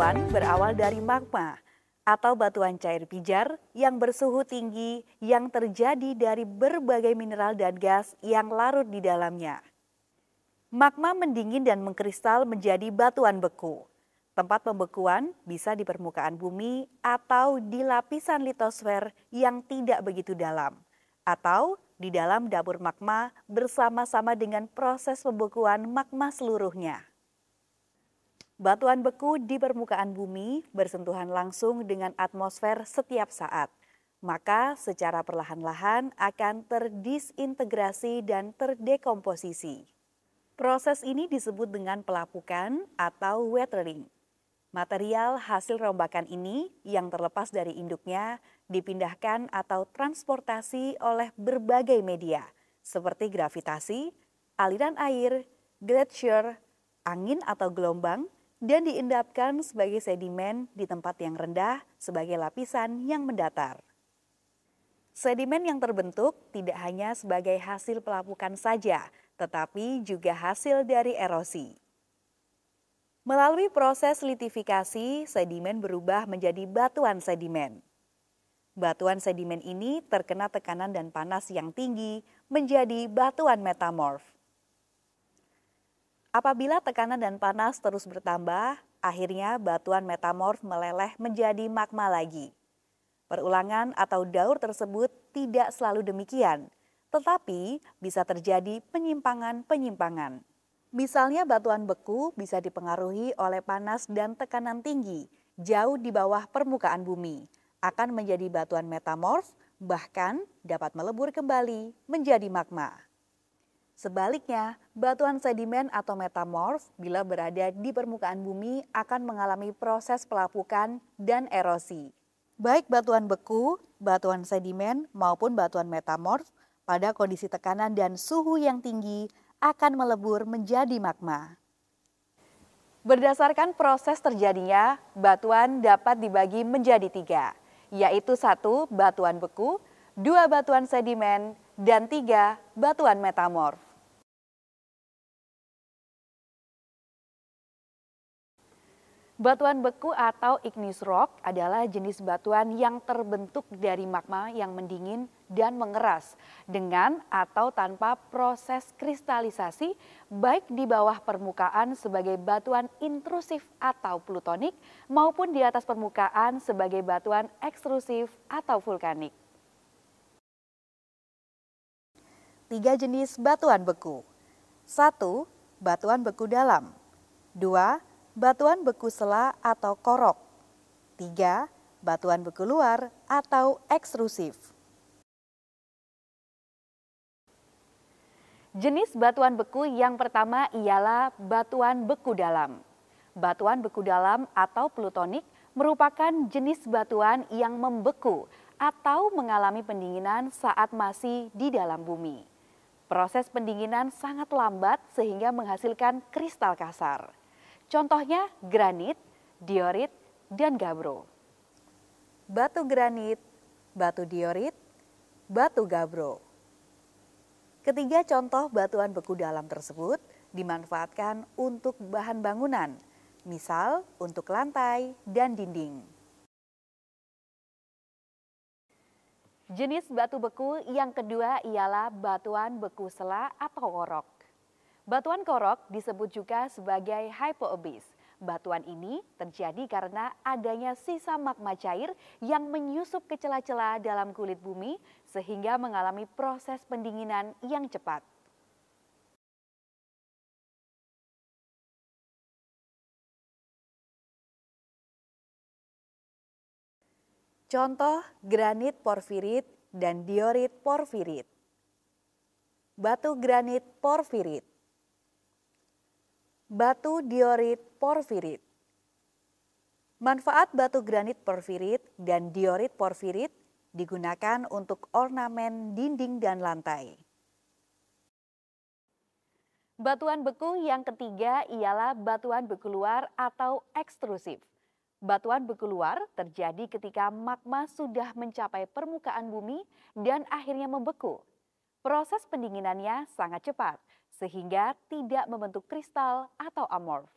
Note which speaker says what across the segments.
Speaker 1: batuan berawal dari magma atau batuan cair pijar yang bersuhu tinggi yang terjadi dari berbagai mineral dan gas yang larut di dalamnya. Magma mendingin dan mengkristal menjadi batuan beku. Tempat pembekuan bisa di permukaan bumi atau di lapisan litosfer yang tidak begitu dalam atau di dalam dapur magma bersama-sama dengan proses pembekuan magma seluruhnya. Batuan beku di permukaan bumi bersentuhan langsung dengan atmosfer setiap saat. Maka secara perlahan-lahan akan terdisintegrasi dan terdekomposisi. Proses ini disebut dengan pelapukan atau weathering. Material hasil rombakan ini yang terlepas dari induknya dipindahkan atau transportasi oleh berbagai media seperti gravitasi, aliran air, glacier, angin atau gelombang, dan diendapkan sebagai sedimen di tempat yang rendah sebagai lapisan yang mendatar. Sedimen yang terbentuk tidak hanya sebagai hasil pelapukan saja, tetapi juga hasil dari erosi. Melalui proses litifikasi, sedimen berubah menjadi batuan sedimen. Batuan sedimen ini terkena tekanan dan panas yang tinggi menjadi batuan metamorf. Apabila tekanan dan panas terus bertambah, akhirnya batuan metamorf meleleh menjadi magma lagi. Perulangan atau daur tersebut tidak selalu demikian, tetapi bisa terjadi penyimpangan-penyimpangan. Misalnya batuan beku bisa dipengaruhi oleh panas dan tekanan tinggi jauh di bawah permukaan bumi, akan menjadi batuan metamorf, bahkan dapat melebur kembali menjadi magma. Sebaliknya, batuan sedimen atau metamorf bila berada di permukaan bumi akan mengalami proses pelapukan dan erosi. Baik batuan beku, batuan sedimen, maupun batuan metamorf pada kondisi tekanan dan suhu yang tinggi akan melebur menjadi magma. Berdasarkan proses terjadinya, batuan dapat dibagi menjadi tiga, yaitu satu batuan beku, dua batuan sedimen, dan tiga batuan metamorf. Batuan beku atau ignis rock adalah jenis batuan yang terbentuk dari magma yang mendingin dan mengeras dengan atau tanpa proses kristalisasi baik di bawah permukaan sebagai batuan intrusif atau plutonik maupun di atas permukaan sebagai batuan ekstrusif atau vulkanik. Tiga jenis batuan beku. satu Batuan beku dalam. dua batuan beku sela atau korok. 3. Batuan beku luar atau ekstrusif. Jenis batuan beku yang pertama ialah batuan beku dalam. Batuan beku dalam atau plutonik merupakan jenis batuan yang membeku atau mengalami pendinginan saat masih di dalam bumi. Proses pendinginan sangat lambat sehingga menghasilkan kristal kasar. Contohnya granit, diorit, dan gabbro. Batu granit, batu diorit, batu gabbro. Ketiga contoh batuan beku dalam tersebut dimanfaatkan untuk bahan bangunan, misal untuk lantai dan dinding. Jenis batu beku yang kedua ialah batuan beku sela atau orok. Batuan korok disebut juga sebagai hypoobis. Batuan ini terjadi karena adanya sisa magma cair yang menyusup ke celah-celah dalam kulit bumi sehingga mengalami proses pendinginan yang cepat. Contoh granit porfirit dan diorit porfirit. Batu granit porfirit Batu diorit porfirit. Manfaat batu granit porfirit dan diorit porfirit digunakan untuk ornamen dinding dan lantai. Batuan beku yang ketiga ialah batuan beku luar atau ekstrusif. Batuan beku luar terjadi ketika magma sudah mencapai permukaan bumi dan akhirnya membeku. Proses pendinginannya sangat cepat, sehingga tidak membentuk kristal atau amorf.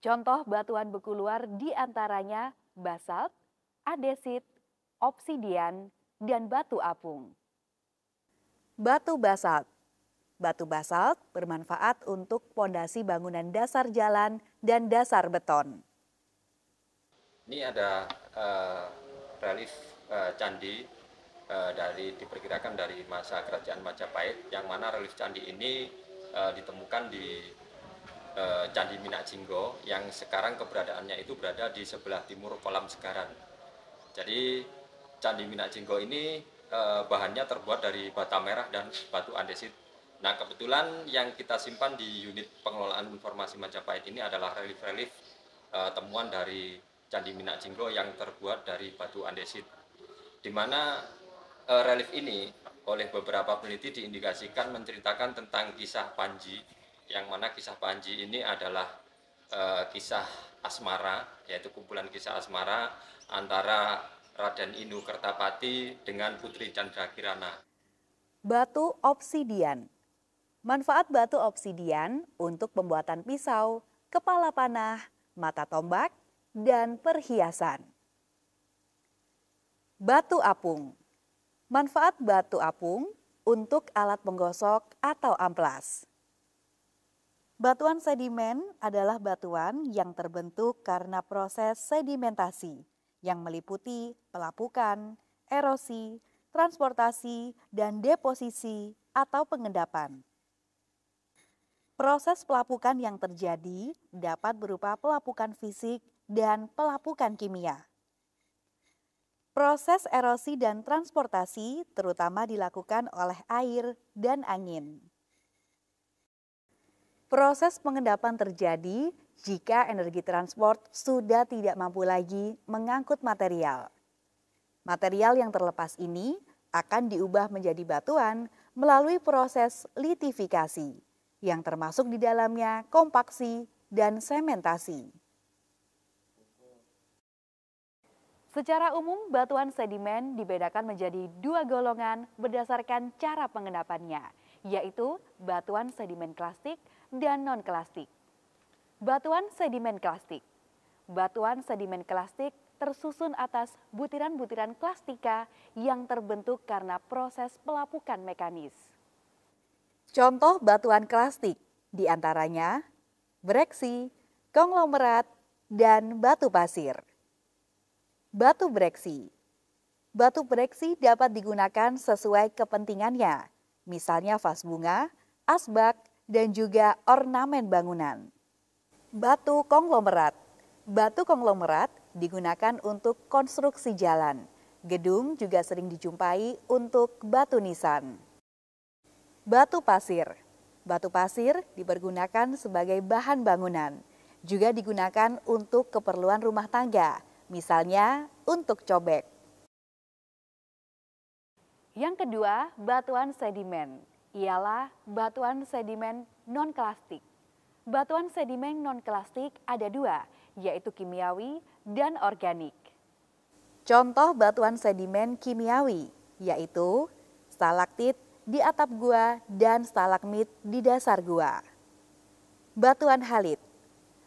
Speaker 1: Contoh batuan beku luar diantaranya basalt, adesit, obsidian, dan batu apung. Batu basalt Batu basalt bermanfaat untuk pondasi bangunan dasar jalan dan dasar beton. Ini ada uh, relief uh, candi uh, dari diperkirakan dari masa kerajaan Majapahit yang mana relief candi ini uh, ditemukan di uh, Candi Minak Jinggo yang sekarang keberadaannya itu berada di sebelah timur kolam sekarang. Jadi Candi Minak Jinggo ini uh, bahannya terbuat dari bata merah dan batu andesit Nah, kebetulan yang kita simpan di unit pengelolaan informasi Majapahit ini adalah relief-relief uh, temuan dari Candi Minak Jinggo yang terbuat dari batu andesit. Di mana uh, relief ini oleh beberapa peneliti diindikasikan menceritakan tentang kisah Panji, yang mana kisah Panji ini adalah uh, kisah asmara, yaitu kumpulan kisah asmara antara Raden Inu Kertapati dengan Putri Chandra Kirana. Batu obsidian. Manfaat batu obsidian untuk pembuatan pisau, kepala panah, mata tombak, dan perhiasan. Batu apung. Manfaat batu apung untuk alat penggosok atau amplas. Batuan sedimen adalah batuan yang terbentuk karena proses sedimentasi yang meliputi pelapukan, erosi, transportasi, dan deposisi atau pengendapan. Proses pelapukan yang terjadi dapat berupa pelapukan fisik dan pelapukan kimia. Proses erosi dan transportasi terutama dilakukan oleh air dan angin. Proses pengendapan terjadi jika energi transport sudah tidak mampu lagi mengangkut material. Material yang terlepas ini akan diubah menjadi batuan melalui proses litifikasi, yang termasuk di dalamnya kompaksi dan sementasi. Secara umum, batuan sedimen dibedakan menjadi dua golongan berdasarkan cara pengendapannya, yaitu batuan sedimen klasik dan non klasik. Batuan sedimen klasik, Batuan sedimen klastik tersusun atas butiran-butiran klastika yang terbentuk karena proses pelapukan mekanis. Contoh batuan klastik diantaranya breksi, konglomerat, dan batu pasir. Batu breksi Batu breksi dapat digunakan sesuai kepentingannya, misalnya vas bunga, asbak, dan juga ornamen bangunan. Batu konglomerat Batu konglomerat digunakan untuk konstruksi jalan. Gedung juga sering dijumpai untuk batu nisan. Batu pasir Batu pasir dipergunakan sebagai bahan bangunan, juga digunakan untuk keperluan rumah tangga, misalnya untuk cobek. Yang kedua, batuan sedimen. Ialah batuan sedimen non-klastik. Batuan sedimen non-klastik ada dua, yaitu kimiawi dan organik. Contoh batuan sedimen kimiawi, yaitu stalaktit di atap gua dan stalagmit di dasar gua. Batuan halit.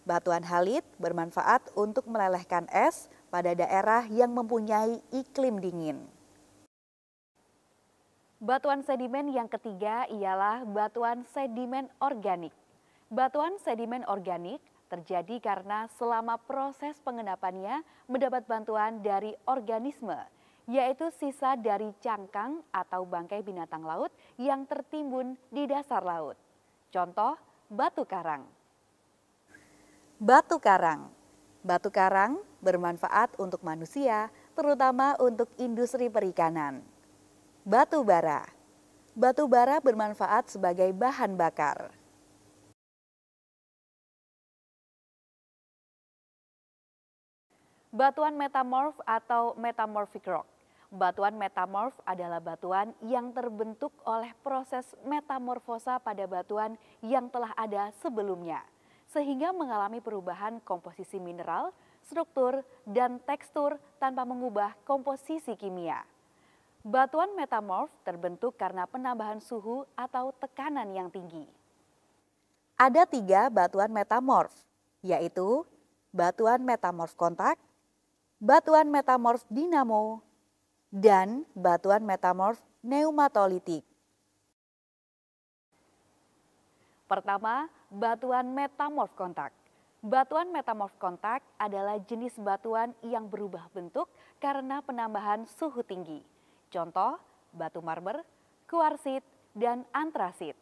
Speaker 1: Batuan halit bermanfaat untuk melelehkan es, pada daerah yang mempunyai iklim dingin. Batuan sedimen yang ketiga ialah batuan sedimen organik. Batuan sedimen organik terjadi karena selama proses pengendapannya mendapat bantuan dari organisme, yaitu sisa dari cangkang atau bangkai binatang laut yang tertimbun di dasar laut. Contoh, batu karang. Batu karang Batu karang bermanfaat untuk manusia, terutama untuk industri perikanan. Batu bara. Batu bara bermanfaat sebagai bahan bakar. Batuan metamorf atau metamorphic rock. Batuan metamorf adalah batuan yang terbentuk oleh proses metamorfosa pada batuan yang telah ada sebelumnya sehingga mengalami perubahan komposisi mineral, struktur, dan tekstur tanpa mengubah komposisi kimia. Batuan metamorf terbentuk karena penambahan suhu atau tekanan yang tinggi. Ada tiga batuan metamorf, yaitu batuan metamorf kontak, batuan metamorf dinamo, dan batuan metamorf neumatolitik. Pertama, batuan metamorf kontak. Batuan metamorf kontak adalah jenis batuan yang berubah bentuk karena penambahan suhu tinggi. Contoh, batu marmer, kuarsit, dan antrasit.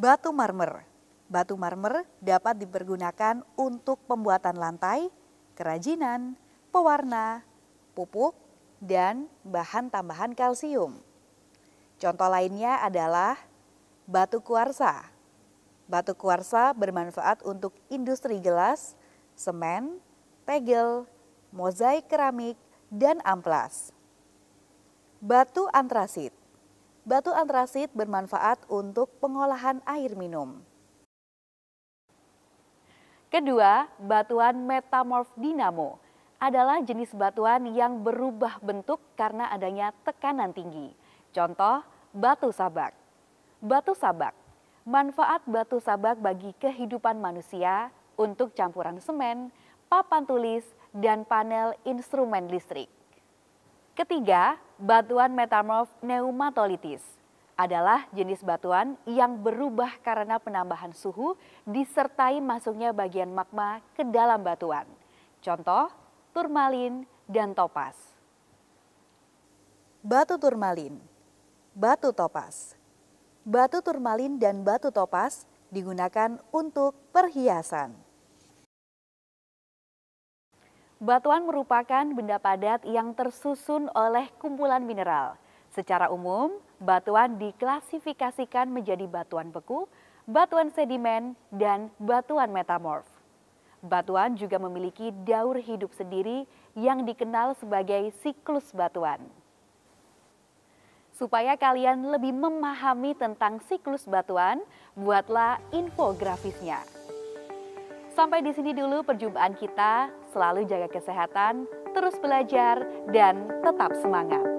Speaker 1: Batu marmer. Batu marmer dapat dipergunakan untuk pembuatan lantai, kerajinan, pewarna, pupuk, dan bahan tambahan kalsium. Contoh lainnya adalah Batu kuarsa. Batu kuarsa bermanfaat untuk industri gelas, semen, tegel, mozaik keramik, dan amplas. Batu antrasit. Batu antrasit bermanfaat untuk pengolahan air minum. Kedua, batuan metamorf dinamo adalah jenis batuan yang berubah bentuk karena adanya tekanan tinggi. Contoh, batu sabak. Batu sabak. Manfaat batu sabak bagi kehidupan manusia untuk campuran semen, papan tulis, dan panel instrumen listrik. Ketiga, batuan metamorf neumatolitis adalah jenis batuan yang berubah karena penambahan suhu disertai masuknya bagian magma ke dalam batuan. Contoh, turmalin dan topas. Batu turmalin, batu topas, batu turmalin dan batu topas digunakan untuk perhiasan. Batuan merupakan benda padat yang tersusun oleh kumpulan mineral. Secara umum, batuan diklasifikasikan menjadi batuan beku, batuan sedimen, dan batuan metamorf. Batuan juga memiliki daur hidup sendiri yang dikenal sebagai siklus batuan. Supaya kalian lebih memahami tentang siklus batuan, buatlah infografisnya. Sampai di sini dulu perjumpaan kita. Selalu jaga kesehatan, terus belajar, dan tetap semangat.